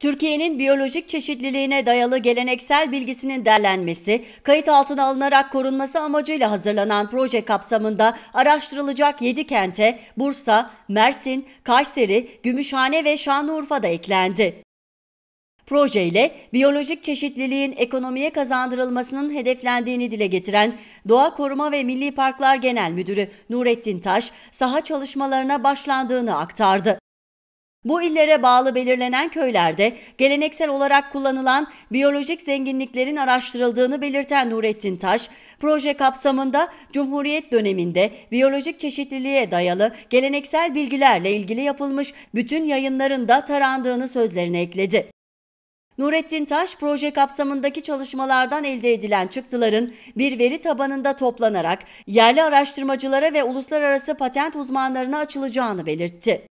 Türkiye'nin biyolojik çeşitliliğine dayalı geleneksel bilgisinin derlenmesi, kayıt altına alınarak korunması amacıyla hazırlanan proje kapsamında araştırılacak 7 kente Bursa, Mersin, Kayseri, Gümüşhane ve Şanlıurfa da eklendi. Projeyle biyolojik çeşitliliğin ekonomiye kazandırılmasının hedeflendiğini dile getiren Doğa Koruma ve Milli Parklar Genel Müdürü Nurettin Taş, saha çalışmalarına başlandığını aktardı. Bu illere bağlı belirlenen köylerde geleneksel olarak kullanılan biyolojik zenginliklerin araştırıldığını belirten Nurettin Taş, proje kapsamında Cumhuriyet döneminde biyolojik çeşitliliğe dayalı geleneksel bilgilerle ilgili yapılmış bütün yayınların da tarandığını sözlerine ekledi. Nurettin Taş, proje kapsamındaki çalışmalardan elde edilen çıktıların bir veri tabanında toplanarak yerli araştırmacılara ve uluslararası patent uzmanlarına açılacağını belirtti.